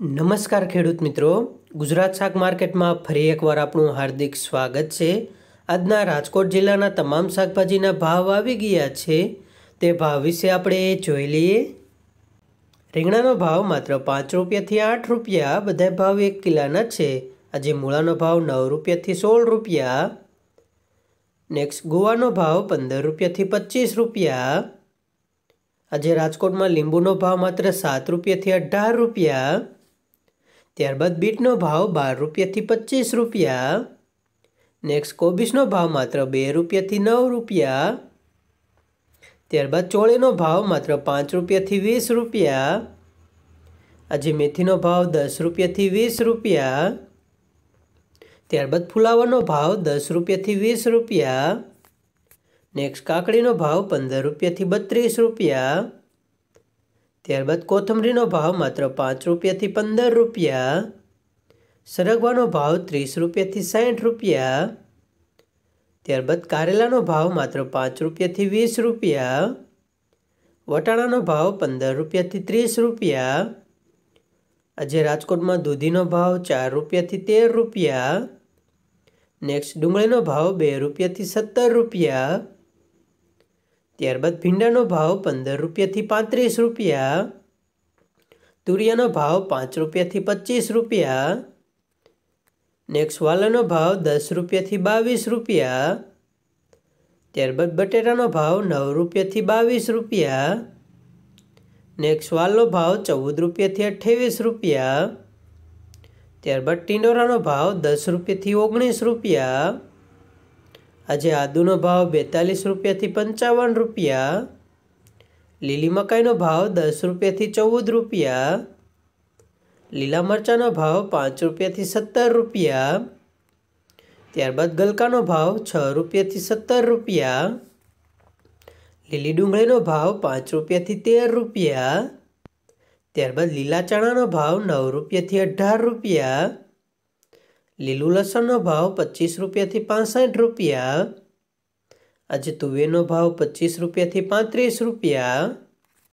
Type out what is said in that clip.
નમસ્કાર ખેડૂત મિત્રો ગુજરાત શાક માર્કેટમાં ફરી એકવાર આપણું હાર્દિક સ્વાગત છે આજના રાજકોટ જિલ્લાના તમામ શાકભાજીના ભાવ આવી ગયા છે તે ભાવ વિશે આપણે જોઈ લઈએ રીંગણાનો ભાવ માત્ર પાંચ રૂપિયાથી આઠ રૂપિયા બધા ભાવ એક કિલાના છે આજે મૂળાનો ભાવ નવ રૂપિયાથી સોળ રૂપિયા નેક્સ્ટ ગોવાનો ભાવ પંદર રૂપિયાથી પચીસ રૂપિયા આજે રાજકોટમાં લીંબુનો ભાવ માત્ર સાત રૂપિયાથી અઢાર રૂપિયા ત્યારબાદ બીટનો ભાવ બાર રૂપિયાથી પચીસ રૂપિયા નેક્સ્ટ કોબીસનો ભાવ માત્ર બે રૂપિયાથી નવ રૂપિયા ત્યારબાદ ચોળીનો ભાવ માત્ર પાંચ રૂપિયાથી વીસ રૂપિયા આજે મેથીનો ભાવ દસ રૂપિયાથી વીસ રૂપિયા ત્યારબાદ ફુલાવાનો ભાવ દસ રૂપિયાથી વીસ રૂપિયા નેક્સ્ટ કાકડીનો ભાવ પંદર રૂપિયાથી બત્રીસ રૂપિયા ત્યારબાદ કોથમરીનો ભાવ માત્ર પાંચ રૂપિયાથી પંદર રૂપિયા સરગવાનો ભાવ ત્રીસ રૂપિયાથી સાઠ રૂપિયા ત્યારબાદ કારેલાનો ભાવ માત્ર પાંચ રૂપિયાથી વીસ રૂપિયા વટાણાનો ભાવ પંદર રૂપિયાથી ત્રીસ રૂપિયા આજે રાજકોટમાં દૂધીનો ભાવ ચાર રૂપિયાથી તેર રૂપિયા નેક્સ્ટ ડુંગળીનો ભાવ બે રૂપિયાથી સત્તર રૂપિયા ત્યારબાદ ભીંડાનો ભાવ પંદર રૂપિયાથી પાંત્રીસ રૂપિયા તુરિયાનો ભાવ પાંચ રૂપિયાથી પચીસ રૂપિયા નેક્સ્ટ વાલાનો ભાવ દસ રૂપિયાથી બાવીસ રૂપિયા ત્યારબાદ બટેટાનો ભાવ નવ રૂપિયાથી બાવીસ રૂપિયા નેક્સ્ટ વાલનો ભાવ ચૌદ રૂપિયાથી અઠ્ઠાવીસ રૂપિયા ત્યારબાદ ટિંડોરાનો ભાવ દસ રૂપિયાથી ઓગણીસ રૂપિયા આજે આદુનો ભાવ બેતાલીસ રૂપિયાથી પંચાવન રૂપિયા લીલી મકાઈનો ભાવ દસ રૂપિયાથી ચૌદ રૂપિયા લીલા મરચાંનો ભાવ પાંચ રૂપિયાથી સત્તર રૂપિયા ત્યારબાદ ગલકાનો ભાવ છ રૂપિયાથી સત્તર રૂપિયા લીલી ડુંગળીનો ભાવ પાંચ રૂપિયાથી તેર રૂપિયા ત્યારબાદ લીલા ચણાનો ભાવ નવ રૂપિયાથી અઢાર રૂપિયા લીલું લસણનો ભાવ પચીસ રૂપિયાથી પાસઠ રૂપિયા આજે તુવેરનો ભાવ પચીસ રૂપિયાથી પાંત્રીસ રૂપિયા